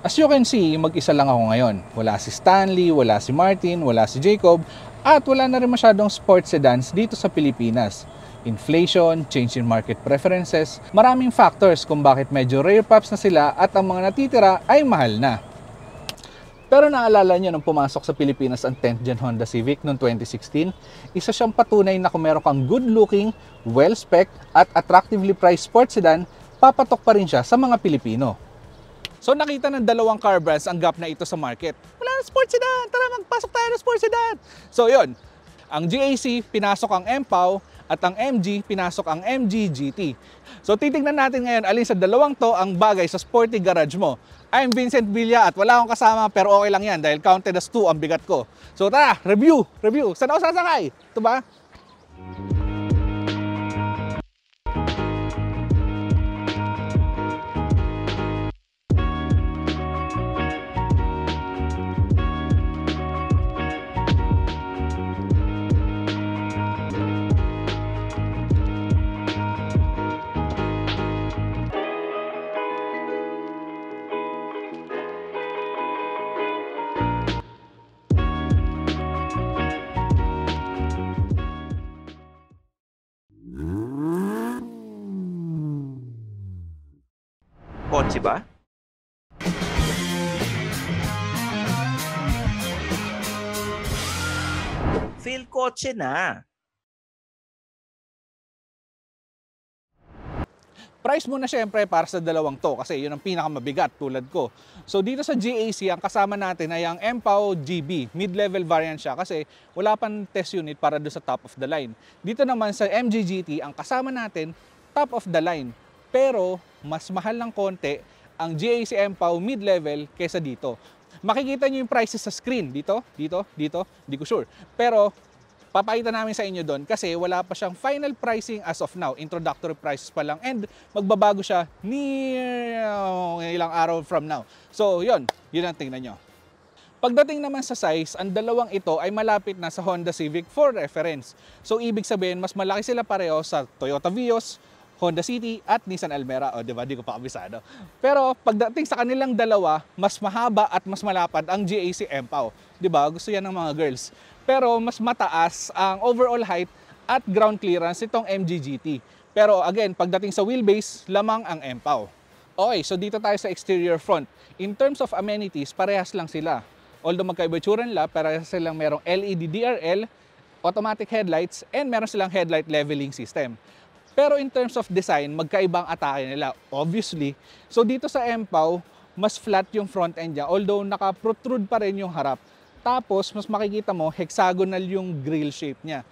As you can see, mag-isa lang ako ngayon. Wala si Stanley, wala si Martin, wala si Jacob, at wala na rin masyadong sports sedans dito sa Pilipinas. Inflation, change in market preferences, maraming factors kung bakit medyo rare pups na sila at ang mga natitira ay mahal na. Pero naalala niyo nung pumasok sa Pilipinas ang 10th gen Honda Civic noong 2016, isa siyang patunay na kung meron kang good looking, well spec at attractively priced sports sedan, papatok pa rin siya sa mga Pilipino. So nakita ng dalawang car brands ang gap na ito sa market. Wala na sports sedan, tara magpasok tayo ng sports sedan. So yon, ang GAC pinasok ang MPOW at ang MG pinasok ang MG GT. So titingnan natin ngayon alin sa dalawang to ang bagay sa sporty garage mo. I'm Vincent Villa at wala akong kasama pero okay lang yan dahil counted as 2 ang bigat ko. So tara, review, review. Saan ako sasakay? Ito ba? Diba? di ba? Phil Kotze na. price muna siyempre para sa dalawang to kasi yun ang pinakamabigat tulad ko. So dito sa GAC, ang kasama natin ay ang MPOW GB. Mid-level variant siya kasi wala pang test unit para do sa top of the line. Dito naman sa MGGT, ang kasama natin, top of the line pero mas mahal ng konti ang GACM POW mid-level kesa dito. Makikita nyo yung prices sa screen dito, dito, dito, hindi ko sure. Pero papakita namin sa inyo doon kasi wala pa siyang final pricing as of now. Introductory prices pa lang and magbabago siya near uh, ilang araw from now. So yun. yun ang tingnan nyo. Pagdating naman sa size, ang dalawang ito ay malapit na sa Honda Civic for reference. So ibig sabihin, mas malaki sila pareho sa Toyota Vios, Honda City at Nissan Almera. O, di ba? Di ko pa kabisado. Pero pagdating sa kanilang dalawa, mas mahaba at mas malapad ang GAC MPAW. Di ba? Gusto yan ng mga girls. Pero mas mataas ang overall height at ground clearance itong MG GT. Pero again, pagdating sa wheelbase, lamang ang MPAW. Okay, so dito tayo sa exterior front. In terms of amenities, parehas lang sila. Although magkaiba itsura nila, parehas silang merong LED DRL, automatic headlights, and meron silang headlight leveling system. Pero in terms of design, magkaibang atake nila, obviously. So dito sa MPOW, mas flat yung front end niya, although naka-protrude pa rin yung harap. Tapos, mas makikita mo, hexagonal yung grill shape niya.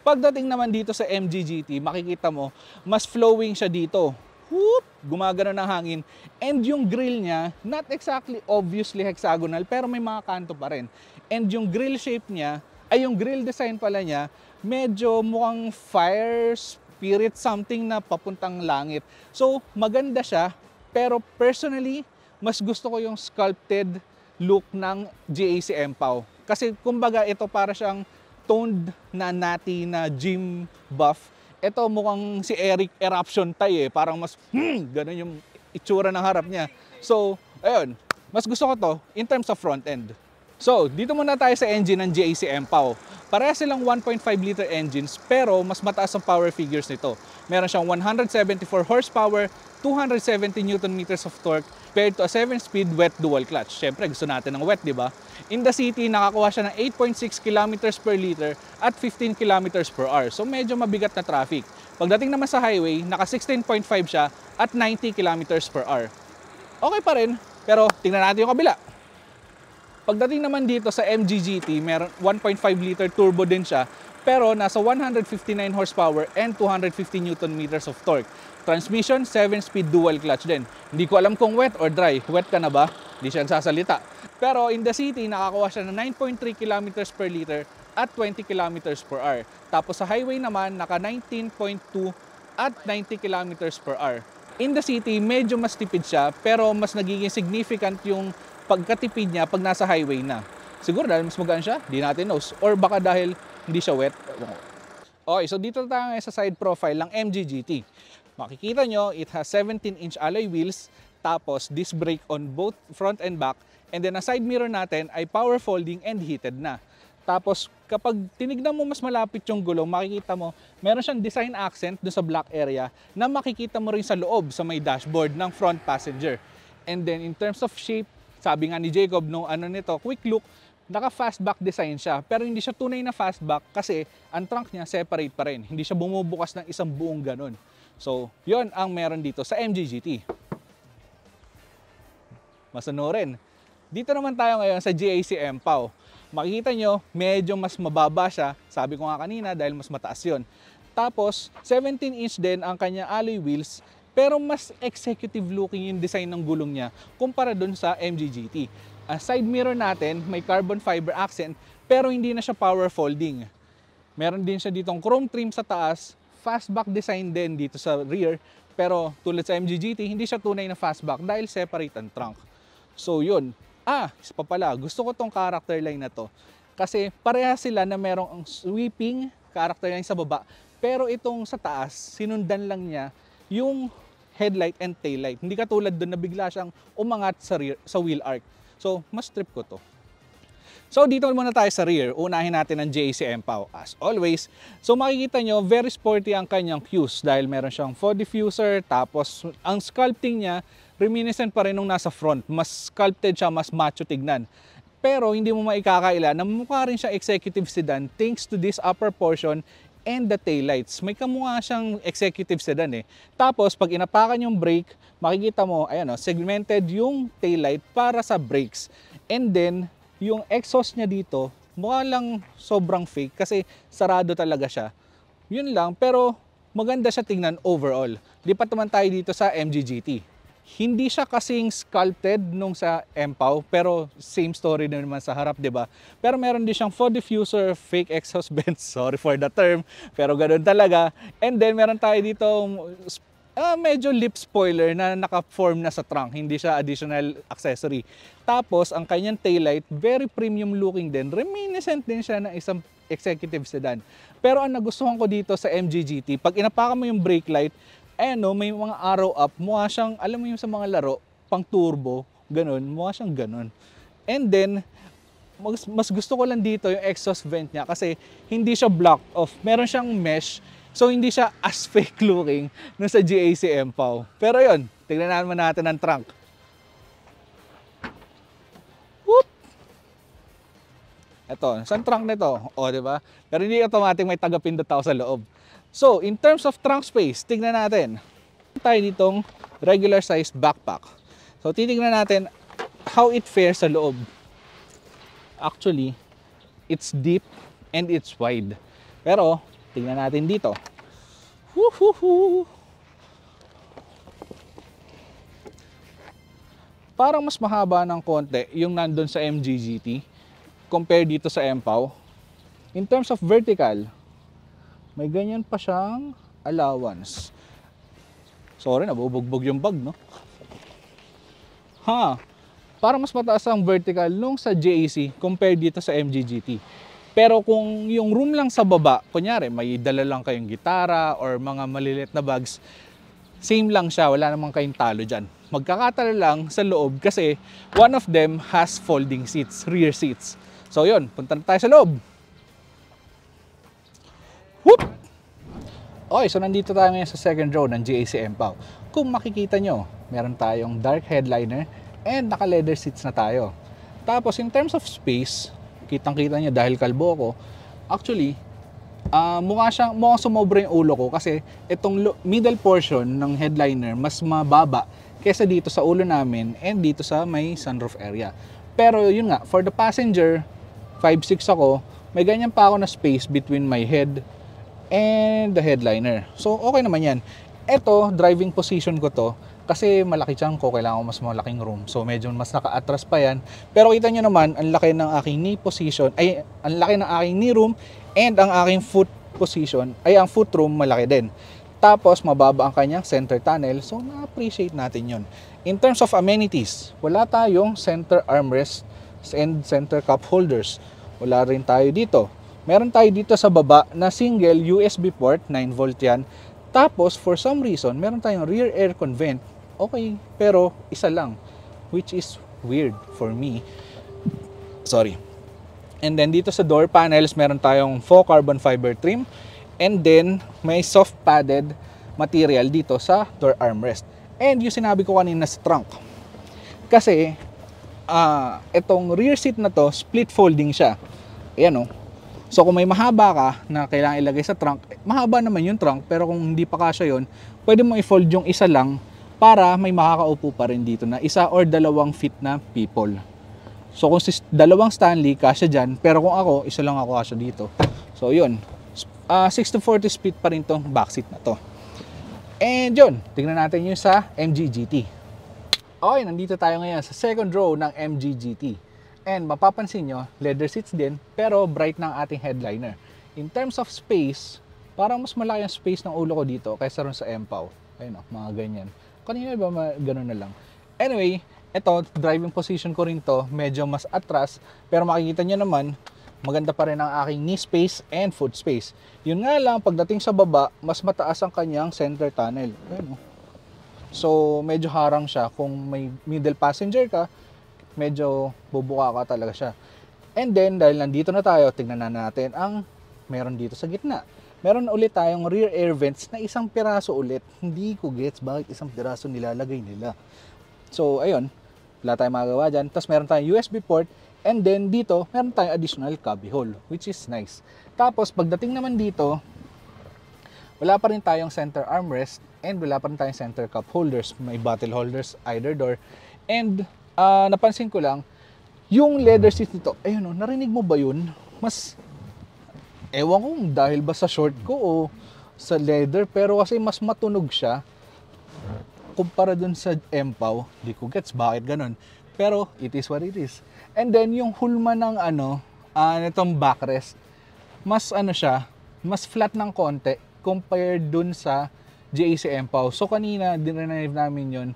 Pagdating naman dito sa MG GT, makikita mo, mas flowing siya dito. Whoop! Gumagana ng hangin. And yung grill niya, not exactly obviously hexagonal, pero may mga kanto pa rin. And yung grill shape niya, ay yung grill design pala niya, medyo mukhang fire spirit, something na papuntang langit. So, maganda siya, pero personally, mas gusto ko yung sculpted look ng GAC Empaw. Kasi kumbaga ito para siyang toned na nati na gym buff. Ito mukhang si Eric Eruption tay eh. Parang mas hmm, ganun yung itsura ng harap niya. So, ayun. Mas gusto ko to in terms of front end. So, dito muna tayo sa engine ng JAC MPOW. Pareha silang 1.5 liter engines pero mas mataas ang power figures nito. Meron siyang 174 horsepower, 270 newton meters of torque paired to a 7-speed wet dual clutch. Siyempre, gusto natin ng wet, di ba? In the city, nakakuha siya ng 8.6 kilometers per liter at 15 kilometers per hour. So, medyo mabigat na traffic. Pagdating naman sa highway, naka 16.5 siya at 90 kilometers per hour. Okay pa rin, pero tingnan natin yung kabila. Pagdating naman dito sa MG GT, meron 1.5 liter turbo din siya, pero nasa 159 horsepower and 250 newton meters of torque. Transmission, 7-speed dual clutch din. Hindi ko alam kung wet or dry. Wet ka na ba? Hindi siya sasalita. Pero in the city, nakakuha siya ng 9.3 kilometers per liter at 20 kilometers per hour. Tapos sa highway naman, naka 19.2 at 90 kilometers per hour. In the city, medyo mas tipid siya pero mas nagiging significant yung pagkatipid niya pag nasa highway na. Siguro dahil mas magaan siya, di natin knows. Or baka dahil hindi siya wet. Okay, so dito tayo ngayon sa side profile ng MG GT. Makikita nyo, it has 17-inch alloy wheels, tapos disc brake on both front and back, and then ang side mirror natin ay power folding and heated na. Tapos kapag tinignan mo mas malapit yung gulong, makikita mo meron siyang design accent do sa black area na makikita mo rin sa loob sa may dashboard ng front passenger. And then in terms of shape, sabi nga ni Jacob, no ano nito, quick look, naka-fastback design siya pero hindi siya tunay na fastback kasi ang trunk niya separate pa rin. Hindi siya bumubukas ng isang buong ganun. So, yon ang meron dito sa MG GT. Masano rin. Dito naman tayo ngayon sa GAC MPOW. Makikita nyo, medyo mas mababa siya. Sabi ko nga kanina dahil mas mataas yon. Tapos, 17 inch din ang kanyang alloy wheels pero mas executive looking yung design ng gulong niya kumpara dun sa MG GT. Uh, ah, side mirror natin, may carbon fiber accent pero hindi na siya power folding. Meron din siya ditong chrome trim sa taas, fastback design din dito sa rear pero tulad sa MG GT, hindi siya tunay na fastback dahil separate ang trunk. So yun, ah, isa pa pala, gusto ko tong character line na to. Kasi pareha sila na merong sweeping character line sa baba. Pero itong sa taas, sinundan lang niya yung headlight and taillight. Hindi katulad doon na bigla siyang umangat sa, rear, sa wheel arc. So, mas trip ko to. So dito muna tayo sa rear, unahin natin ang JAC MPOW as always. So makikita nyo, very sporty ang kanyang cues dahil meron siyang fog diffuser, tapos ang sculpting niya, reminiscent pa rin nung nasa front. Mas sculpted siya, mas macho tignan. Pero hindi mo maikakaila na mukha rin siya executive sedan thanks to this upper portion and the taillights. May kamukha siyang executive sedan eh. Tapos pag inapakan yung brake, makikita mo, ayan o, oh, segmented yung taillight para sa brakes. And then, yung exhaust niya dito, mukha lang sobrang fake kasi sarado talaga siya. Yun lang, pero maganda siya tingnan overall. Lipat naman tayo dito sa MG GT. Hindi siya kasing sculpted nung sa MPOW, pero same story na naman sa harap, di ba? Pero meron din siyang faux diffuser, fake exhaust vent, sorry for the term, pero ganun talaga. And then meron tayo dito uh, medyo lip spoiler na naka-form na sa trunk, hindi siya additional accessory. Tapos, ang kanyang taillight, very premium looking din. Reminiscent din siya ng isang executive sedan. Pero ang nagustuhan ko dito sa MG GT, pag inapakan mo yung brake light, eh no, may mga arrow up, mukha siyang, alam mo yung sa mga laro, pang turbo, ganun, mukha siyang ganun. And then, mas, mas gusto ko lang dito yung exhaust vent niya kasi hindi siya blocked off. Meron siyang mesh, so hindi siya as fake looking nung sa GAC MPOW. Pero yon tignan naman natin ang trunk. Whoop! Ito, sa trunk nito, o oh, di ba? Pero hindi automatic may tagapindot tao sa loob. So, in terms of trunk space, tignan natin. Tayo nitong regular size backpack. So, titignan natin how it fares sa loob. Actually, it's deep and it's wide. Pero, tignan natin dito. Woohoo! Parang mas mahaba ng konti yung nandun sa MGGT compared dito sa MPOW. In terms of vertical, may ganyan pa siyang allowance. Sorry, nabubugbog yung bag, no? Ha! Para mas mataas ang vertical nung sa JAC compared dito sa MGGT. Pero kung yung room lang sa baba, kunyari may dala lang kayong gitara or mga maliliit na bags, same lang siya, wala namang kayong talo dyan. Magkakatalo lang sa loob kasi one of them has folding seats, rear seats. So yun, punta na tayo sa loob. Okay, so nandito tayo ngayon sa second row ng GAC MPOW. Kung makikita nyo, meron tayong dark headliner and naka leather seats na tayo. Tapos in terms of space, kitang-kita nyo dahil kalbo ako, actually, uh, mukha siyang mukhang sumobra yung ulo ko kasi itong middle portion ng headliner mas mababa kesa dito sa ulo namin and dito sa may sunroof area. Pero yun nga, for the passenger, 5'6 ako, may ganyan pa ako na space between my head and the headliner. So okay naman yan. Ito, driving position ko to kasi malaki siyang ko, kailangan ko mas malaking room. So medyo mas naka-atras pa yan. Pero kita nyo naman, ang laki ng aking knee position, ay ang laki ng aking knee room and ang aking foot position, ay ang foot room malaki din. Tapos mababa ang kanyang center tunnel, so na-appreciate natin yon. In terms of amenities, wala tayong center armrest and center cup holders. Wala rin tayo dito meron tayo dito sa baba na single USB port, 9 volt yan. Tapos, for some reason, meron tayong rear air convent. Okay, pero isa lang, which is weird for me. Sorry. And then dito sa door panels, meron tayong faux carbon fiber trim. And then, may soft padded material dito sa door armrest. And yung sinabi ko kanina sa trunk. Kasi, uh, itong rear seat na to, split folding siya. Ayan o, oh So kung may mahaba ka na kailangan ilagay sa trunk, eh, mahaba naman yung trunk pero kung hindi pa kasya yon, pwede mo i-fold yung isa lang para may makakaupo pa rin dito na isa or dalawang fit na people. So kung dalawang Stanley, kasya dyan. Pero kung ako, isa lang ako kasya dito. So yun, uh, ah, 6 to 40 speed pa rin tong backseat na to. And yun, tingnan natin yun sa MG GT. Okay, nandito tayo ngayon sa second row ng MG GT. And mapapansin nyo, leather seats din, pero bright ng ating headliner. In terms of space, parang mas malaki ang space ng ulo ko dito kaysa ron sa MPOW. Ayun o, mga ganyan. Kanina ba ma- ganun na lang. Anyway, ito, driving position ko rin to, medyo mas atras. Pero makikita nyo naman, maganda pa rin ang aking knee space and foot space. Yun nga lang, pagdating sa baba, mas mataas ang kanyang center tunnel. Ayun o. So, medyo harang siya kung may middle passenger ka, medyo bubuka ka talaga siya. And then, dahil nandito na tayo, tignan na natin ang meron dito sa gitna. Meron ulit tayong rear air vents na isang piraso ulit. Hindi ko gets bakit isang piraso nilalagay nila. So, ayun. Wala tayong magagawa dyan. Tapos, meron tayong USB port. And then, dito, meron tayong additional cubby hole, which is nice. Tapos, pagdating naman dito, wala pa rin tayong center armrest and wala pa rin tayong center cup holders. May bottle holders, either door. And uh, napansin ko lang, yung leather seats nito, ayun o, oh, narinig mo ba yun? Mas, ewan ko dahil ba sa short ko o sa leather, pero kasi mas matunog siya kumpara dun sa Empaw. Di ko gets bakit ganun. Pero it is what it is. And then yung hulma ng ano, uh, nitong backrest, mas ano siya, mas flat ng konti compared dun sa JAC Empaw. So kanina, dinrenive namin yon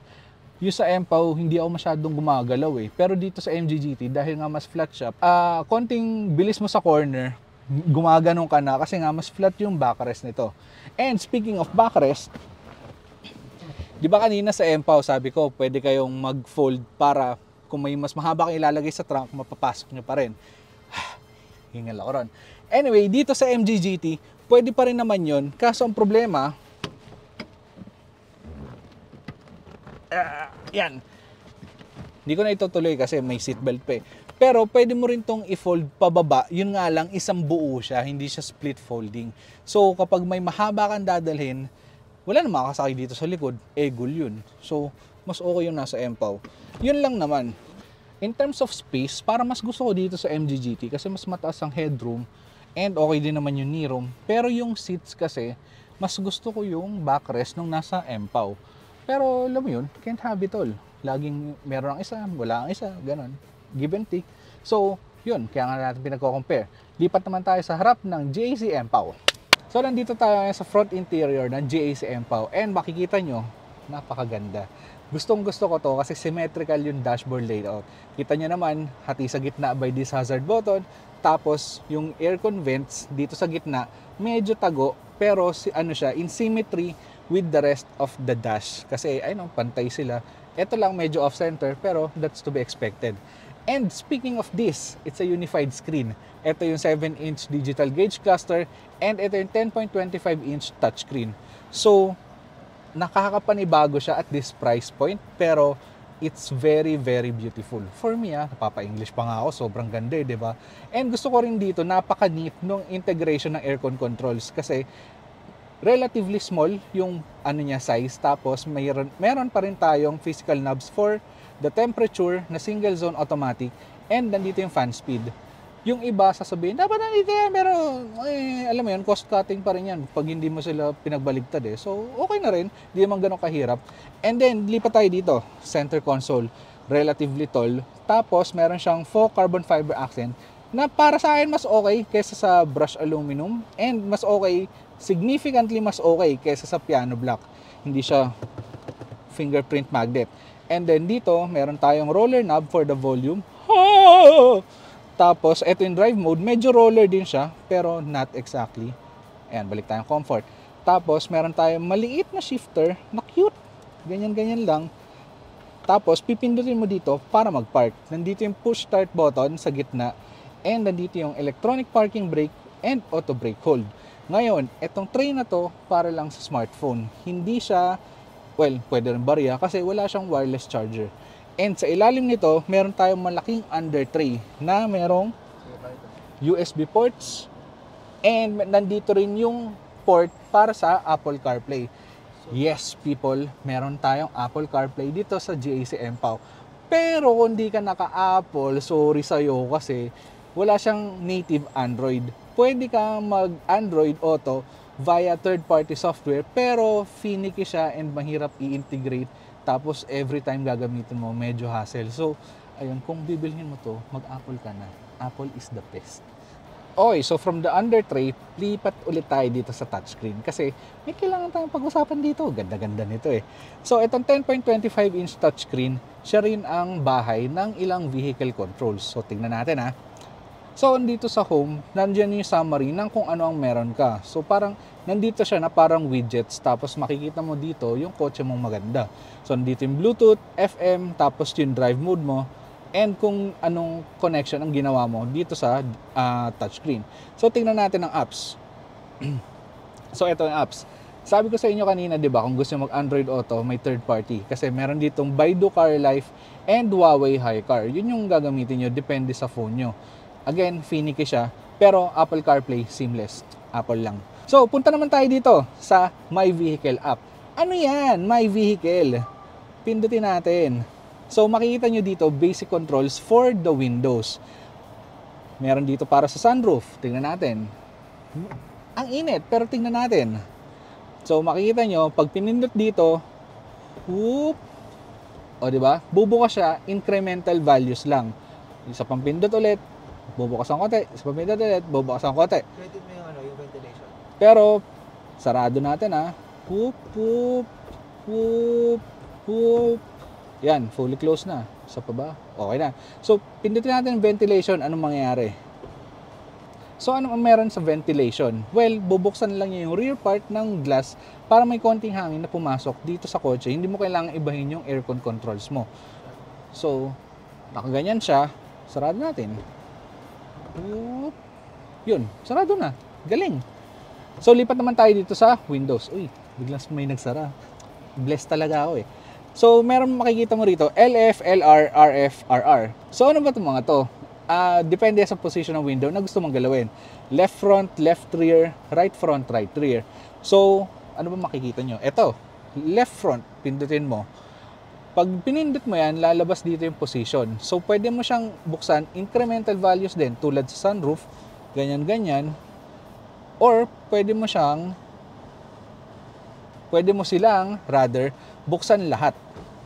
yung sa MPAW, hindi ako masyadong gumagalaw eh. Pero dito sa MGGT, dahil nga mas flat siya, uh, konting bilis mo sa corner, gumaganon ka na kasi nga mas flat yung backrest nito. And speaking of backrest, 'di ba kanina sa MPAW sabi ko, pwede kayong mag-fold para kung may mas mahaba kang ilalagay sa trunk, mapapasok nyo pa rin. Hingal ako ron. Anyway, dito sa MGGT, pwede pa rin naman yon Kaso ang problema, uh, yan. Hindi ko na itutuloy kasi may seatbelt pa eh. Pero pwede mo rin tong i-fold pababa. Yun nga lang, isang buo siya. Hindi siya split folding. So, kapag may mahaba kang dadalhin, wala na makakasakay dito sa likod. Egol eh, yun. So, mas okay yung nasa MPOW. Yun lang naman. In terms of space, para mas gusto ko dito sa MGGT kasi mas mataas ang headroom and okay din naman yung knee room. Pero yung seats kasi, mas gusto ko yung backrest nung nasa MPOW pero alam mo yun, can't have it all. Laging meron ang isa, wala ang isa, ganun. Give and take. So, yun, kaya nga natin pinagko-compare. Lipat naman tayo sa harap ng JAC Empao. So, nandito tayo sa front interior ng JAC Empao. And makikita nyo, napakaganda. Gustong gusto ko to kasi symmetrical yung dashboard layout. Kita nyo naman, hati sa gitna by this hazard button. Tapos, yung aircon vents dito sa gitna, medyo tago. Pero, si, ano siya, in symmetry with the rest of the dash. Kasi, I know, pantay sila. Ito lang medyo off-center, pero that's to be expected. And speaking of this, it's a unified screen. Ito yung 7-inch digital gauge cluster and ito yung 10.25-inch touchscreen. So, nakakapanibago siya at this price point pero it's very very beautiful. For me ah, napapa-English pa nga ako, sobrang ganda eh, 'di ba? And gusto ko rin dito napaka-neat nung integration ng aircon controls kasi relatively small yung ano niya size tapos mayroon meron pa rin tayong physical knobs for the temperature na single zone automatic and nandito yung fan speed yung iba sasabihin dapat nandito yan pero eh, alam mo yun cost cutting pa rin yan pag hindi mo sila pinagbaligtad eh so okay na rin hindi naman ganun kahirap and then lipat tayo dito center console relatively tall tapos meron siyang faux carbon fiber accent na para sa akin mas okay kaysa sa brush aluminum and mas okay significantly mas okay kaysa sa piano black. Hindi siya fingerprint magnet. And then dito, meron tayong roller knob for the volume. Tapos, eto yung drive mode, medyo roller din siya, pero not exactly. Ayan, balik tayong comfort. Tapos, meron tayong maliit na shifter na cute. Ganyan-ganyan lang. Tapos, pipindutin mo dito para mag-park. Nandito yung push start button sa gitna. And nandito yung electronic parking brake and auto brake hold. Ngayon, itong tray na to para lang sa smartphone. Hindi siya, well, pwede rin barya kasi wala siyang wireless charger. And sa ilalim nito, meron tayong malaking under tray na merong USB ports and nandito rin yung port para sa Apple CarPlay. Yes, people, meron tayong Apple CarPlay dito sa GAC MPOW. Pero kung di ka naka-Apple, sorry sa'yo kasi wala siyang native Android. Pwede ka mag-Android Auto via third-party software pero finicky siya and mahirap i-integrate tapos every time gagamitin mo medyo hassle. So, ayun, kung bibilhin mo to, mag-Apple ka na. Apple is the best. Oy, so from the under tray, lipat ulit tayo dito sa touchscreen kasi may kailangan tayong pag-usapan dito. Ganda-ganda nito eh. So, itong 10.25-inch touchscreen, siya rin ang bahay ng ilang vehicle controls. So, tingnan natin ha. Ah. So, andito sa home, nandiyan yung summary ng kung ano ang meron ka. So, parang nandito siya na parang widgets. Tapos, makikita mo dito yung kotse mong maganda. So, nandito yung Bluetooth, FM, tapos yung drive mode mo. And kung anong connection ang ginawa mo dito sa uh, touchscreen. So, tingnan natin ang apps. so, ito yung apps. Sabi ko sa inyo kanina, 'di ba, kung gusto mo mag-Android Auto, may third party kasi meron ditong Baidu Car Life and Huawei Hi Car. 'Yun yung gagamitin niyo depende sa phone nyo. Again, finicky siya. Pero Apple CarPlay, seamless. Apple lang. So, punta naman tayo dito sa My Vehicle app. Ano yan? My Vehicle. Pindutin natin. So, makikita nyo dito, basic controls for the windows. Meron dito para sa sunroof. Tingnan natin. Ang init, pero tingnan natin. So, makikita nyo, pag pinindot dito, whoop, o, di ba? Bubuka siya, incremental values lang. Isa pang pindot ulit, bubukas ang konti. Sa pamidad ulit, bubukas ang konti. Credit mo yung, ano, yung ventilation. Pero, sarado natin ha. Ah. Poop, poop, poop, whoop. Yan, fully closed na. Sa pa ba? Okay na. So, pindutin natin ang ventilation. Anong mangyayari? So, ano ang meron sa ventilation? Well, bubuksan lang niya yung rear part ng glass para may konting hangin na pumasok dito sa kotse. Hindi mo kailangang ibahin yung aircon controls mo. So, nakaganyan siya. Sarado natin. Oop. Yun, sarado na. Galing. So, lipat naman tayo dito sa Windows. Uy, biglang may nagsara. Blessed talaga ako eh. So, meron makikita mo rito, LF, LR, RF, RR. So, ano ba itong mga to? Uh, depende sa position ng window na gusto mong galawin. Left front, left rear, right front, right rear. So, ano ba makikita nyo? Ito, left front, pindutin mo pag pinindot mo yan, lalabas dito yung position. So, pwede mo siyang buksan incremental values din tulad sa sunroof, ganyan-ganyan. Or, pwede mo siyang, pwede mo silang, rather, buksan lahat.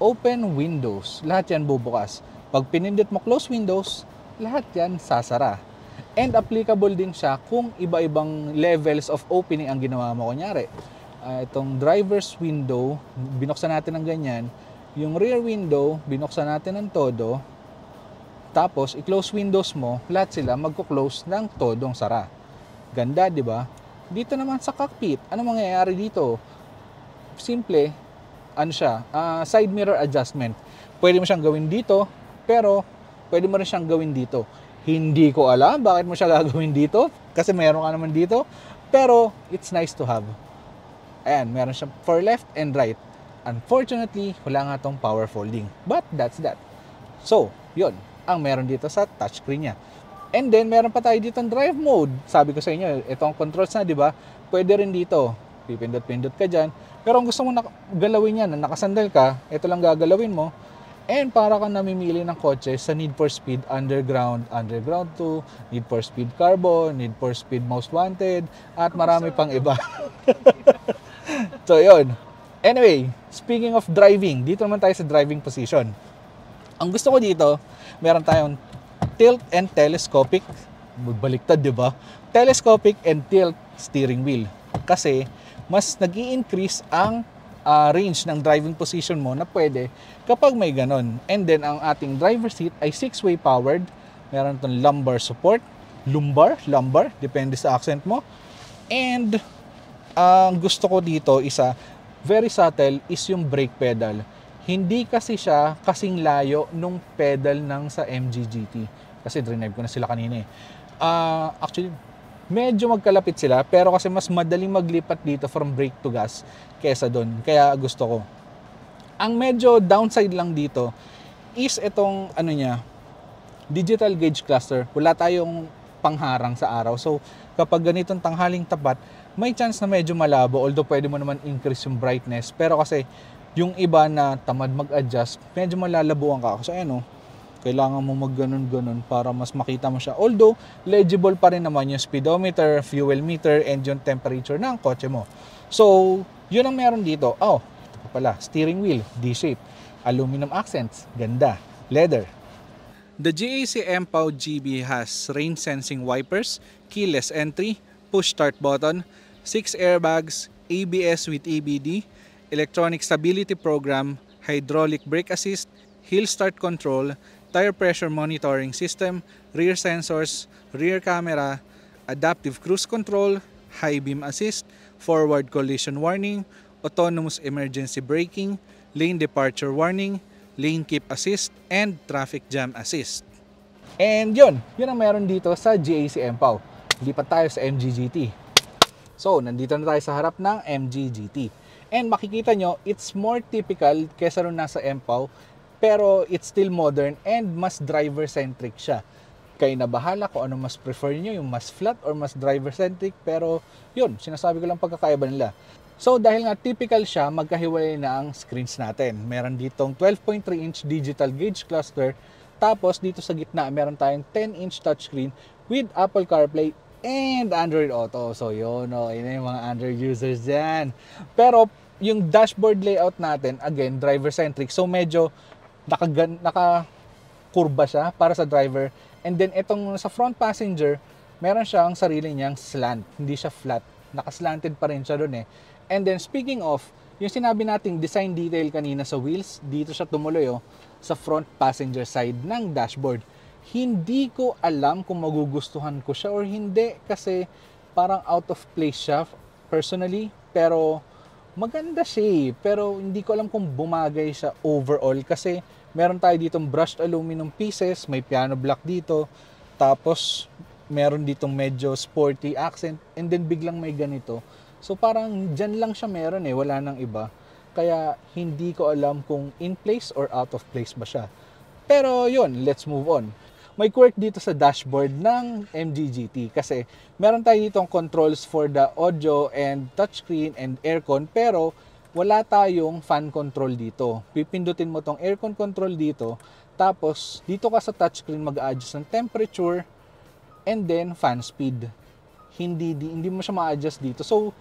Open windows. Lahat yan bubukas. Pag pinindot mo close windows, lahat yan sasara. And applicable din siya kung iba-ibang levels of opening ang ginawa mo. Kunyari, uh, itong driver's window, binuksan natin ng ganyan, yung rear window, binuksan natin ng todo. Tapos, i-close windows mo, lahat sila magko-close ng todong sara. Ganda, di ba? Dito naman sa cockpit, ano mangyayari dito? Simple, ano siya, uh, side mirror adjustment. Pwede mo siyang gawin dito, pero pwede mo rin siyang gawin dito. Hindi ko alam bakit mo siya gagawin dito, kasi meron ka naman dito. Pero, it's nice to have. Ayan, meron siya for left and right. Unfortunately, wala nga tong power folding. But that's that. So, yon ang meron dito sa touchscreen niya. And then, meron pa tayo dito ang drive mode. Sabi ko sa inyo, itong controls na, di ba? Pwede rin dito. Pipindot-pindot ka dyan. Pero kung gusto mo galawin yan, na nakasandal ka, ito lang gagalawin mo. And para kang namimili ng kotse sa Need for Speed Underground, Underground 2, Need for Speed Carbon, Need for Speed Most Wanted, at marami pang iba. so, yun. Anyway, Speaking of driving, dito naman tayo sa driving position. Ang gusto ko dito, meron tayong tilt and telescopic, magbaliktad 'di ba? Telescopic and tilt steering wheel. Kasi mas nag-i-increase ang uh, range ng driving position mo na pwede kapag may ganon. And then ang ating driver seat ay 6-way powered. Meron itong lumbar support, lumbar, lumbar, depende sa accent mo. And ang uh, gusto ko dito isa very subtle is yung brake pedal. Hindi kasi siya kasing layo nung pedal ng sa MG GT. Kasi drive ko na sila kanina eh. Uh, actually, medyo magkalapit sila pero kasi mas madaling maglipat dito from brake to gas kesa doon. Kaya gusto ko. Ang medyo downside lang dito is itong ano niya, digital gauge cluster. Wala tayong pangharang sa araw. So, kapag ganitong tanghaling tapat, may chance na medyo malabo although pwede mo naman increase yung brightness pero kasi yung iba na tamad mag-adjust medyo malalabuan ka kasi ano oh. kailangan mo mag ganun ganun para mas makita mo siya although legible pa rin naman yung speedometer fuel meter and yung temperature ng kotse mo so yun ang meron dito oh ito pa pala steering wheel D-shape aluminum accents ganda leather The GAC MPOW GB has rain sensing wipers, keyless entry, push start button, 6 airbags, ABS with EBD, electronic stability program, hydraulic brake assist, hill start control, tire pressure monitoring system, rear sensors, rear camera, adaptive cruise control, high beam assist, forward collision warning, autonomous emergency braking, lane departure warning, lane keep assist, and traffic jam assist. And yun, yun ang meron dito sa GAC MPOW. Lipat tayo sa MGGT. So, nandito na tayo sa harap ng MG GT. And makikita nyo, it's more typical kesa nung nasa MPOW, pero it's still modern and mas driver-centric siya. Kayo na bahala kung ano mas prefer nyo, yung mas flat or mas driver-centric, pero yun, sinasabi ko lang pagkakaiba nila. So dahil nga typical siya, magkahiwalay na ang screens natin. Meron ditong 12.3 inch digital gauge cluster, tapos dito sa gitna meron tayong 10 inch touchscreen with Apple CarPlay and Android Auto. So yun, okay oh, na yung mga Android users dyan. Pero yung dashboard layout natin, again, driver-centric. So medyo naka, naka kurba siya para sa driver. And then itong sa front passenger, meron siyang sarili niyang slant. Hindi siya flat. Nakaslanted pa rin siya doon eh. And then speaking of, yung sinabi nating design detail kanina sa wheels, dito siya tumuloy oh, sa front passenger side ng dashboard hindi ko alam kung magugustuhan ko siya or hindi kasi parang out of place siya personally pero maganda siya eh. pero hindi ko alam kung bumagay siya overall kasi meron tayo ditong brushed aluminum pieces, may piano black dito, tapos meron ditong medyo sporty accent and then biglang may ganito. So parang dyan lang siya meron eh, wala nang iba. Kaya hindi ko alam kung in place or out of place ba siya. Pero yun, let's move on may quirk dito sa dashboard ng MGGT kasi meron tayo ditong controls for the audio and touchscreen and aircon pero wala tayong fan control dito. Pipindutin mo tong aircon control dito tapos dito ka sa touchscreen mag-adjust ng temperature and then fan speed. Hindi di, hindi mo siya ma-adjust dito. So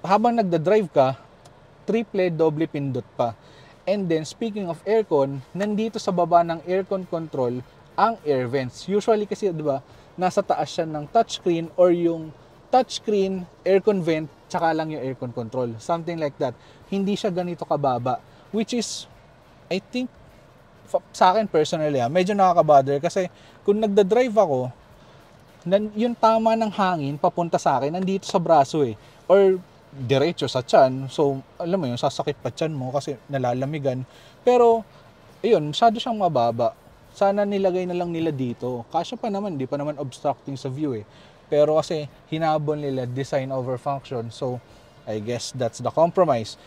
habang nagda-drive ka, triple doble pindot pa. And then, speaking of aircon, nandito sa baba ng aircon control, ang air vents. Usually kasi 'di ba, nasa taas siya ng touchscreen or yung touchscreen, aircon vent, tsaka lang yung aircon control. Something like that. Hindi siya ganito kababa. Which is, I think, sa akin personally, ha, ah, medyo nakakabother kasi kung nagda-drive ako, yung tama ng hangin papunta sa akin, nandito sa braso eh. Or diretso sa tiyan. So, alam mo yun, sasakit pa tiyan mo kasi nalalamigan. Pero, ayun, masyado siyang mababa sana nilagay na lang nila dito. Kasya pa naman, di pa naman obstructing sa view eh. Pero kasi hinabol nila design over function. So, I guess that's the compromise.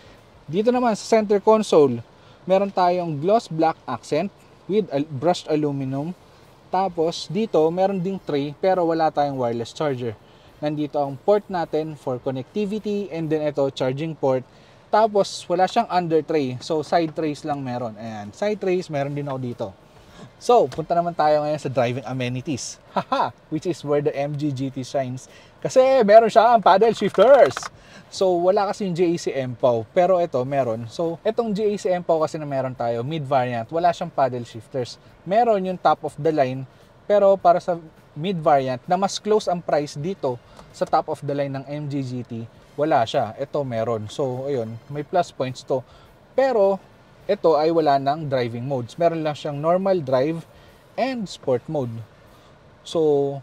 Dito naman sa center console, meron tayong gloss black accent with al brushed aluminum. Tapos dito, meron ding tray pero wala tayong wireless charger. Nandito ang port natin for connectivity and then ito charging port. Tapos wala siyang under tray. So side trays lang meron. Ayan, side trays meron din ako dito. So, punta naman tayo ngayon sa driving amenities. Haha, which is where the MG GT shines. Kasi meron siya ang paddle shifters. So, wala kasi yung JAC MPOW. Pero ito, meron. So, itong JAC MPOW kasi na meron tayo, mid-variant, wala siyang paddle shifters. Meron yung top of the line, pero para sa mid-variant, na mas close ang price dito sa top of the line ng MG GT, wala siya. Ito meron. So, ayun, may plus points to. Pero, ito ay wala ng driving modes. Meron lang siyang normal drive and sport mode. So,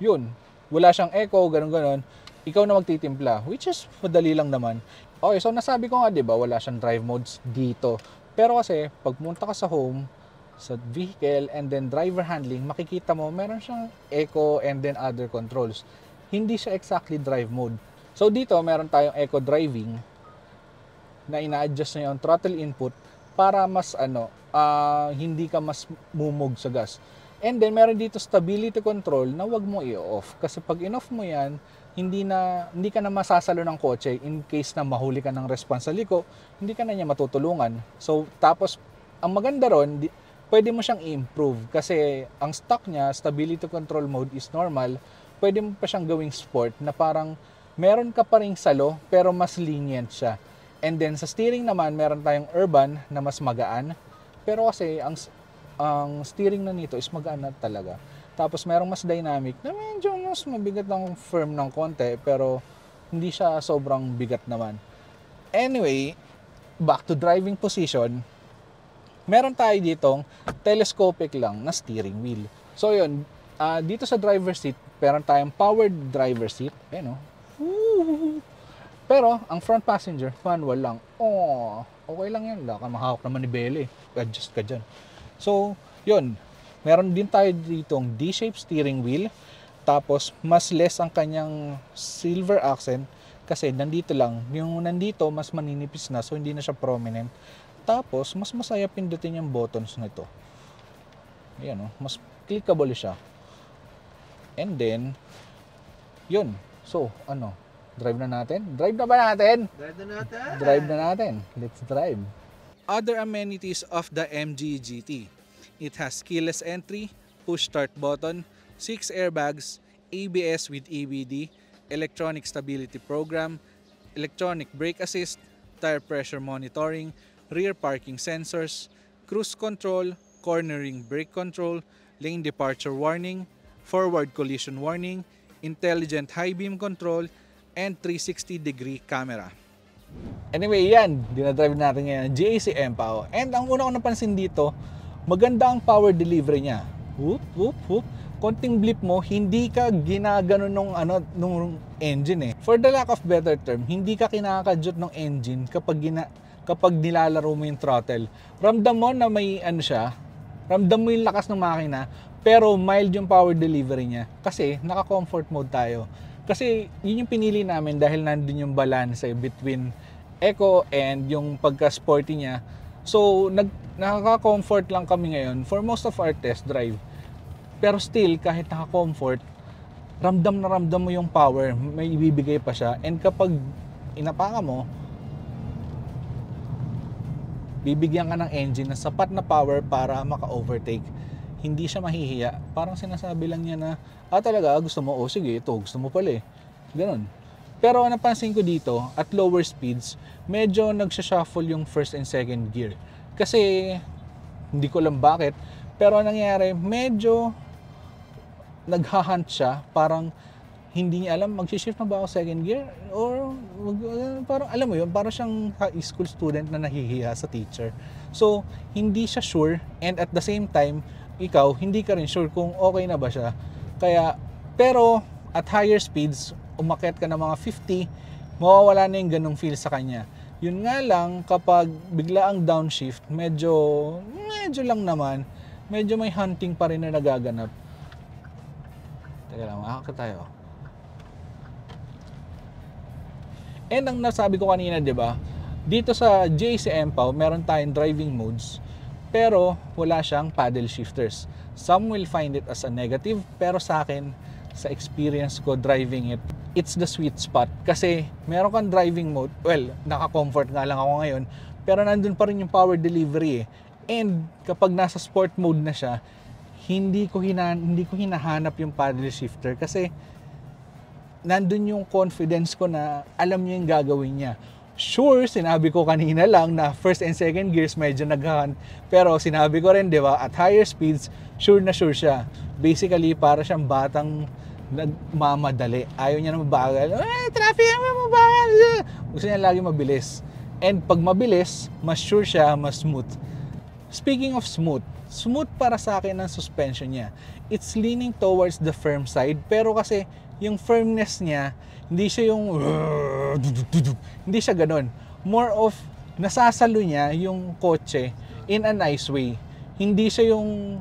yun. Wala siyang eco, ganun-ganun. Ikaw na magtitimpla, which is madali lang naman. Okay, so nasabi ko nga, di ba, wala siyang drive modes dito. Pero kasi, pagpunta ka sa home, sa vehicle, and then driver handling, makikita mo, meron siyang eco and then other controls. Hindi siya exactly drive mode. So dito, meron tayong eco driving na ina-adjust na yung throttle input para mas ano, uh, hindi ka mas mumog sa gas. And then meron dito stability control na wag mo i-off kasi pag in-off mo 'yan, hindi na hindi ka na masasalo ng kotse in case na mahuli ka ng response sa liko, hindi ka na niya matutulungan. So tapos ang maganda ron, pwede mo siyang improve kasi ang stock niya, stability control mode is normal, pwede mo pa siyang gawing sport na parang meron ka pa ring salo pero mas lenient siya. And then sa steering naman, meron tayong urban na mas magaan. Pero kasi ang ang steering na nito is magaan na talaga. Tapos merong mas dynamic na medyo mas mabigat ng firm ng konti pero hindi siya sobrang bigat naman. Anyway, back to driving position. Meron tayo ditong telescopic lang na steering wheel. So yun, uh, dito sa driver seat, meron tayong powered driver seat. Ayan o. Oh. Pero, ang front passenger, manual lang. Oh, okay lang yan. Laka makahawak naman ni Belle. Eh. Adjust ka dyan. So, yun. Meron din tayo dito ang D-shaped steering wheel. Tapos, mas less ang kanyang silver accent kasi nandito lang. Yung nandito, mas maninipis na so hindi na siya prominent. Tapos, mas masaya pindutin yung buttons nito. Ayan, oh. mas clickable siya. And then, yun. So, ano, Drive na natin? Drive na ba natin? Drive na natin! Drive na natin. Let's drive. Other amenities of the MG GT. It has keyless entry, push start button, 6 airbags, ABS with EBD, electronic stability program, electronic brake assist, tire pressure monitoring, rear parking sensors, cruise control, cornering brake control, lane departure warning, forward collision warning, intelligent high beam control, and 360 degree camera. Anyway, yan, dinadrive natin ngayon ang JAC MPOW. And ang una ko napansin dito, maganda ang power delivery niya. Whoop, whoop, whoop. Konting blip mo, hindi ka ginagano nung, ano, nung engine eh. For the lack of better term, hindi ka kinakajot ng engine kapag, gina, kapag nilalaro mo yung throttle. Ramdam mo na may ano siya, ramdam mo yung lakas ng makina, pero mild yung power delivery niya kasi naka-comfort mode tayo. Kasi yun yung pinili namin dahil nandun yung balance eh, between eco and yung pagka-sporty niya. So, nag, nakaka-comfort lang kami ngayon for most of our test drive. Pero still, kahit naka-comfort, ramdam na ramdam mo yung power, may ibibigay pa siya. And kapag inapaka mo, bibigyan ka ng engine na sapat na power para maka-overtake hindi siya mahihiya. Parang sinasabi lang niya na, ah talaga, gusto mo, oh sige, ito, gusto mo pala eh. Ganun. Pero ang napansin ko dito, at lower speeds, medyo nagsashuffle yung first and second gear. Kasi, hindi ko alam bakit, pero ang nangyari, medyo naghahunt siya, parang hindi niya alam, magsishift na ba ako second gear? Or, uh, parang, alam mo yun, parang siyang high school student na nahihiya sa teacher. So, hindi siya sure, and at the same time, ikaw hindi ka rin sure kung okay na ba siya. Kaya pero at higher speeds, umakyat ka ng mga 50, mawawala na yung ganung feel sa kanya. Yun nga lang kapag bigla ang downshift, medyo medyo lang naman, medyo may hunting pa rin na nagaganap. Teka lang, makakita tayo. And ang nasabi ko kanina, 'di ba? Dito sa JCM Pau, meron tayong driving modes pero wala siyang paddle shifters. Some will find it as a negative pero sa akin, sa experience ko driving it, it's the sweet spot kasi meron kang driving mode. Well, naka-comfort nga lang ako ngayon pero nandun pa rin yung power delivery eh. And kapag nasa sport mode na siya, hindi ko hina hindi ko hinahanap yung paddle shifter kasi nandun yung confidence ko na alam niya yung gagawin niya. Sure, sinabi ko kanina lang na first and second gears medyo naghahan. Pero sinabi ko rin, di ba, at higher speeds, sure na sure siya. Basically, para siyang batang nagmamadali. Ayaw niya na mabagal. Eh, traffic, mabagal. Gusto niya lagi mabilis. And pag mabilis, mas sure siya, mas smooth. Speaking of smooth, smooth para sa akin ang suspension niya. It's leaning towards the firm side, pero kasi yung firmness niya hindi siya yung hindi siya ganun. More of nasasalo niya yung kotse in a nice way. Hindi siya yung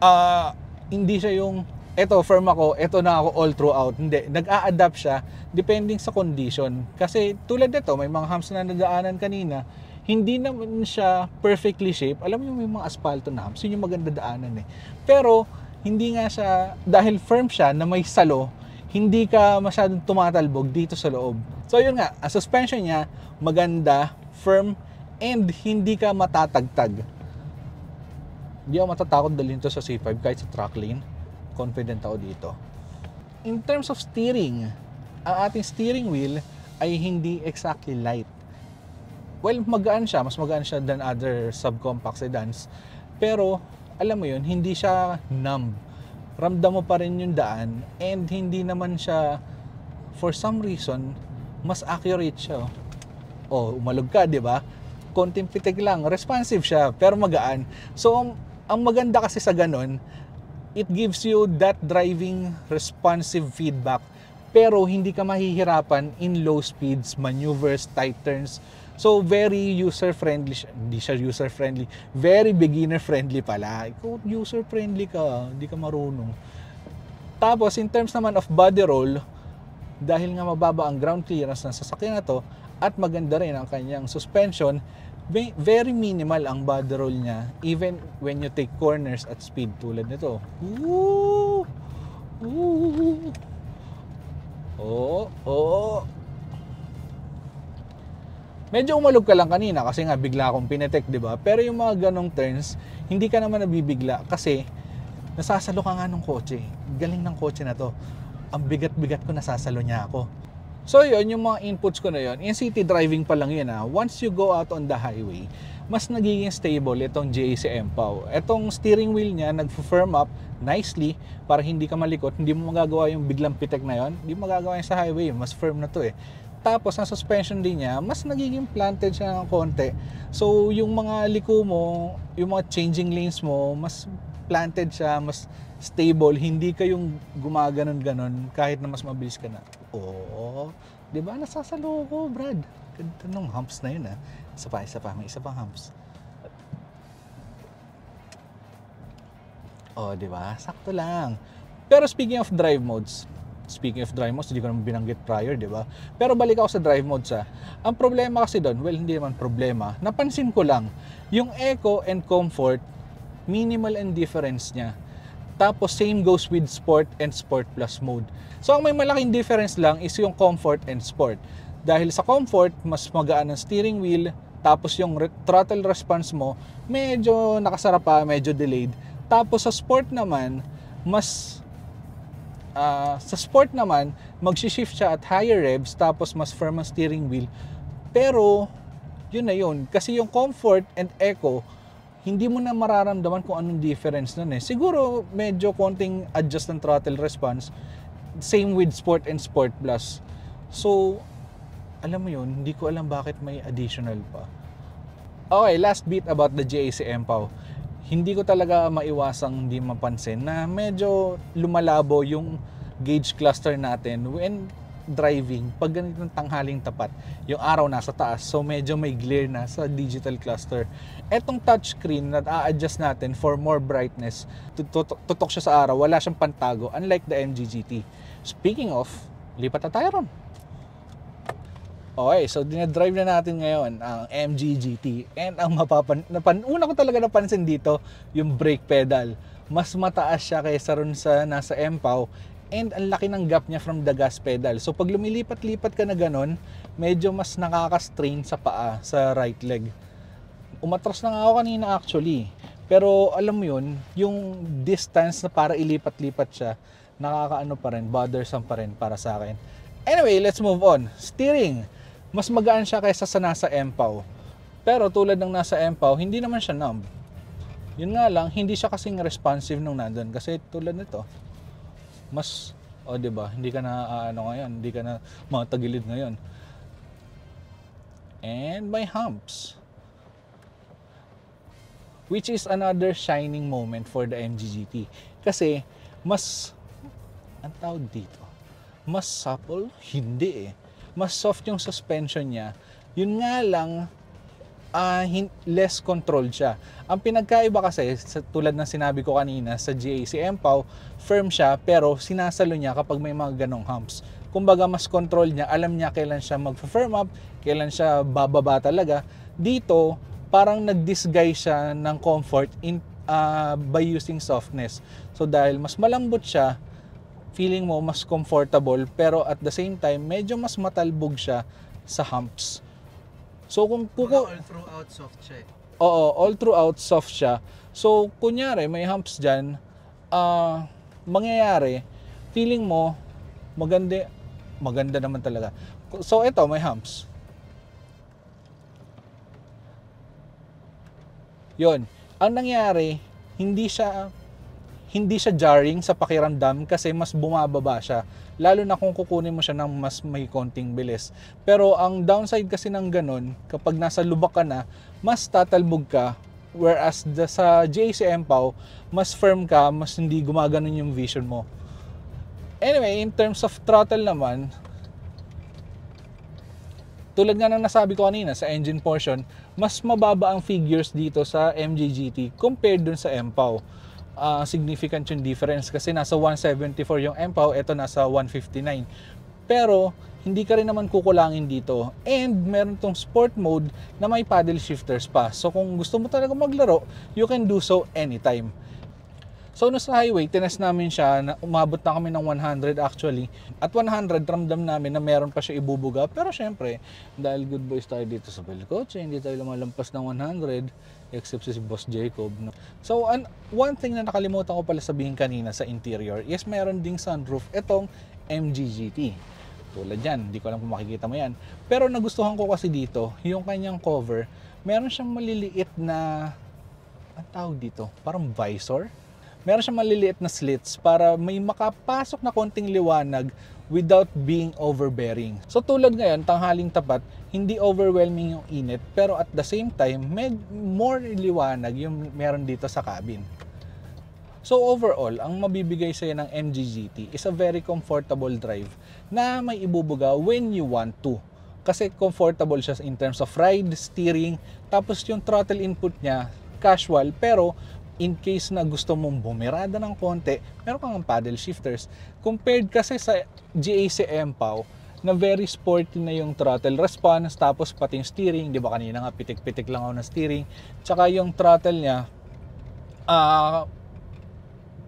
uh, hindi siya yung eto firm ako, eto na ako all throughout. Hindi, nag-a-adapt siya depending sa condition. Kasi tulad nito, may mga humps na nadaanan kanina, hindi naman siya perfectly shaped. Alam mo yung may mga aspalto na humps, yun yung maganda daanan eh. Pero hindi nga siya, dahil firm siya na may salo, hindi ka masyadong tumatalbog dito sa loob. So yun nga, ang suspension niya maganda, firm, and hindi ka matatagtag. Hindi ako matatakot dalhin to sa C5 kahit sa track lane. Confident ako dito. In terms of steering, ang ating steering wheel ay hindi exactly light. Well, magaan siya. Mas magaan siya than other subcompact sedans. Pero, alam mo yun, hindi siya numb ramdam mo pa rin yung daan and hindi naman siya for some reason mas accurate siya oh umalog ka di ba konting pitik lang responsive siya pero magaan so ang, ang maganda kasi sa ganun it gives you that driving responsive feedback pero hindi ka mahihirapan in low speeds maneuvers tight turns So, very user-friendly siya. Hindi siya user-friendly. Very beginner-friendly pala. Kung user-friendly ka, hindi ka marunong. Tapos, in terms naman of body roll, dahil nga mababa ang ground clearance ng sasakyan na to, at maganda rin ang kanyang suspension, very minimal ang body roll niya even when you take corners at speed tulad nito. Woo! Medyo umalog ka lang kanina kasi nga bigla akong pinetek, 'di ba? Pero yung mga ganong turns, hindi ka naman nabibigla kasi nasasalo ka nga ng kotse. Galing ng kotse na 'to. Ang bigat-bigat ko nasasalo niya ako. So yun, yung mga inputs ko na yun, in city driving pa lang yun ha, ah. once you go out on the highway, mas nagiging stable itong JACM MPOW. Itong steering wheel niya, nag-firm up nicely para hindi ka malikot, hindi mo magagawa yung biglang pitek na yon, hindi mo magagawa yung sa highway, mas firm na to eh. Tapos ang suspension din niya, mas nagiging planted siya ng konti. So yung mga liko mo, yung mga changing lanes mo, mas planted siya, mas stable, hindi ka yung gumaganon-ganon kahit na mas mabilis ka na. Oo. 'Di ba nasasalo ko, Brad? Ganda nung humps na 'yun ah. Isa pa, isa pa, may isa pa humps. Oh, 'di ba? Sakto lang. Pero speaking of drive modes, Speaking of drive modes, hindi ko naman binanggit prior, di ba? Pero balik ako sa drive mode sa. Ah. Ang problema kasi doon, well, hindi naman problema. Napansin ko lang, yung eco and comfort, minimal and difference niya. Tapos same goes with sport and sport plus mode. So ang may malaking difference lang is yung comfort and sport. Dahil sa comfort, mas magaan ang steering wheel, tapos yung re- throttle response mo medyo nakasara pa, medyo delayed. Tapos sa sport naman, mas Uh, sa sport naman, magsi-shift siya at higher revs tapos mas firm ang steering wheel. Pero, yun na yun. Kasi yung comfort and eco, hindi mo na mararamdaman kung anong difference nun eh. Siguro, medyo konting adjust ng throttle response. Same with sport and sport plus. So, alam mo yun, hindi ko alam bakit may additional pa. Okay, last bit about the JAC MPOW hindi ko talaga maiwasang hindi mapansin na medyo lumalabo yung gauge cluster natin when driving pag ganitong tanghaling tapat yung araw nasa taas so medyo may glare na sa digital cluster etong touchscreen na a-adjust natin for more brightness tutok siya sa araw wala siyang pantago unlike the MG GT speaking of lipat na tayo ron Okay, so dinadrive na natin ngayon ang MG GT and ang mapapan napan una ko talaga napansin dito yung brake pedal. Mas mataas siya kaysa ron sa nasa MPOW and ang laki ng gap niya from the gas pedal. So pag lumilipat-lipat ka na ganun, medyo mas nakaka-strain sa paa, sa right leg. Umatras na nga ako kanina actually. Pero alam mo yun, yung distance na para ilipat-lipat siya, nakakaano pa rin, bothersome pa rin para sa akin. Anyway, let's move on. Steering mas magaan siya kaysa sa nasa MPOW. Pero tulad ng nasa MPOW, hindi naman siya numb. Yun nga lang, hindi siya kasing responsive nung nandun. Kasi tulad nito, mas, o oh, ba diba, hindi ka na uh, ano ngayon, hindi ka na mga tagilid ngayon. And my humps. Which is another shining moment for the MGGT. Kasi, mas, ang tawag dito, mas supple? Hindi eh mas soft yung suspension niya. Yun nga lang, uh, less controlled siya. Ang pinagkaiba kasi, sa, tulad ng sinabi ko kanina, sa GAC Empow, firm siya pero sinasalo niya kapag may mga ganong humps. Kumbaga mas control niya, alam niya kailan siya mag-firm up, kailan siya bababa talaga. Dito, parang nag-disguise siya ng comfort in, uh, by using softness. So dahil mas malambot siya, feeling mo mas comfortable pero at the same time medyo mas matalbog siya sa humps. So kung kuko all throughout soft siya. Eh. Oo, all throughout soft siya. So kunyari may humps diyan, uh, ah, mangyayari feeling mo maganda maganda naman talaga. So ito may humps. Yon. Ang nangyari, hindi siya hindi siya jarring sa pakiramdam kasi mas bumababa siya. Lalo na kung kukunin mo siya ng mas may konting bilis. Pero ang downside kasi ng ganun, kapag nasa lubak ka na, mas tatalbog ka. Whereas the, sa JC Empow mas firm ka, mas hindi gumaganon yung vision mo. Anyway, in terms of throttle naman, tulad nga ng nasabi ko kanina sa engine portion, mas mababa ang figures dito sa MGGT compared dun sa Empow uh, significant yung difference kasi nasa 174 yung MPOW, ito nasa 159. Pero hindi ka rin naman kukulangin dito. And meron tong sport mode na may paddle shifters pa. So kung gusto mo talaga maglaro, you can do so anytime. So nasa highway, tinas namin siya, na umabot na kami ng 100 actually. At 100, ramdam namin na meron pa siya ibubuga. Pero syempre, dahil good boys tayo dito sa Belcoche, eh, hindi tayo lumalampas ng 100 except si Boss Jacob. So an one thing na nakalimutan ko pala sabihin kanina sa interior, yes meron ding sunroof itong MGGT tulad yan, hindi ko alam kung makikita mo yan pero nagustuhan ko kasi dito yung kanyang cover, meron siyang maliliit na ang tawag dito, parang visor meron siyang maliliit na slits para may makapasok na konting liwanag without being overbearing. So tulad ngayon, tanghaling tapat, hindi overwhelming yung init pero at the same time, may more liwanag yung meron dito sa cabin. So overall, ang mabibigay sa'yo ng MG GT is a very comfortable drive na may ibubuga when you want to. Kasi comfortable siya in terms of ride, steering, tapos yung throttle input niya, casual pero in case na gusto mong bumirada ng konti, meron kang paddle shifters. Compared kasi sa GAC MPOW, na very sporty na yung throttle response, tapos pati yung steering, di ba kanina nga pitik-pitik lang ako ng steering, tsaka yung throttle niya, uh,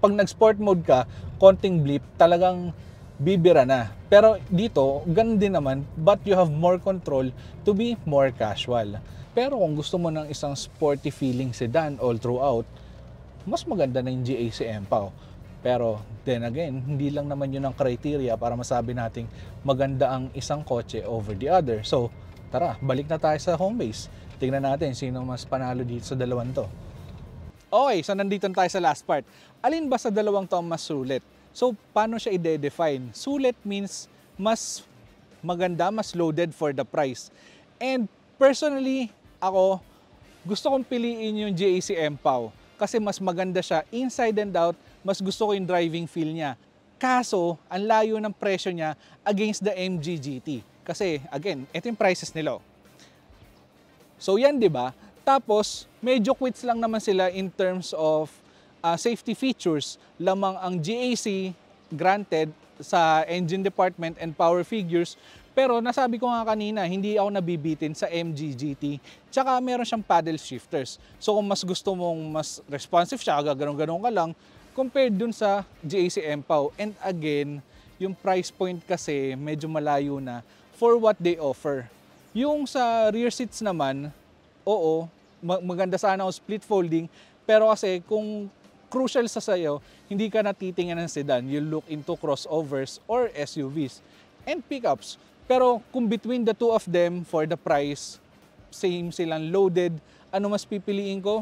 pag nag-sport mode ka, konting blip, talagang bibira na. Pero dito, ganun din naman, but you have more control to be more casual. Pero kung gusto mo ng isang sporty feeling sedan all throughout, mas maganda na yung GACM pa. Pero then again, hindi lang naman yun ang criteria para masabi nating maganda ang isang kotse over the other. So tara, balik na tayo sa home base. Tingnan natin sino mas panalo dito sa dalawang to. Okay, so nandito na tayo sa last part. Alin ba sa dalawang to ang mas sulit? So paano siya i-define? Sulit means mas maganda, mas loaded for the price. And personally, ako, gusto kong piliin yung JAC MPOW kasi mas maganda siya inside and out, mas gusto ko yung driving feel niya. Kaso, ang layo ng presyo niya against the MG GT. Kasi, again, ito yung prices nila. Oh. So yan, di ba? Tapos, medyo quits lang naman sila in terms of uh, safety features. Lamang ang GAC, granted, sa engine department and power figures, pero nasabi ko nga kanina, hindi ako nabibitin sa MG GT. Tsaka meron siyang paddle shifters. So kung mas gusto mong mas responsive siya, gaganon-ganon ka lang, compared dun sa GAC MPOW. And again, yung price point kasi medyo malayo na for what they offer. Yung sa rear seats naman, oo, maganda sana ang split folding, pero kasi kung crucial sa sayo, hindi ka natitingin ng sedan. You look into crossovers or SUVs and pickups. Pero kung between the two of them for the price, same silang loaded, ano mas pipiliin ko?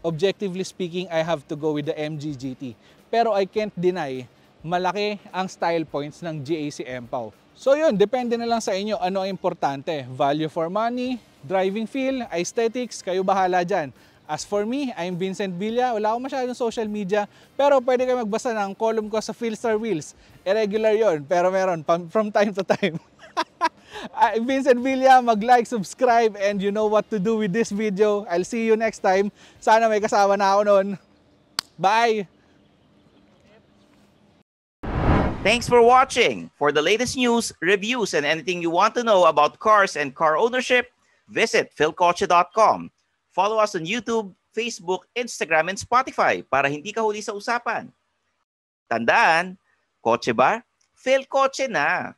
Objectively speaking, I have to go with the MG GT. Pero I can't deny, malaki ang style points ng GAC MPOW. So yun, depende na lang sa inyo ano ang importante. Value for money, driving feel, aesthetics, kayo bahala dyan. As for me, I'm Vincent Villa. Wala akong masyadong social media, pero pwede kayo magbasa ng column ko sa Philstar Wheels. Irregular yon pero meron from time to time. I'm Vincent Villa. Mag-like, subscribe, and you know what to do with this video. I'll see you next time. Sana may kasama na ako noon. Bye! Thanks for watching. For the latest news, reviews, and anything you want to know about cars and car ownership, visit philcoche.com. Follow us on YouTube, Facebook, Instagram, and Spotify para hindi ka huli sa usapan. Tandaan, kotse ba? Fail kotse na!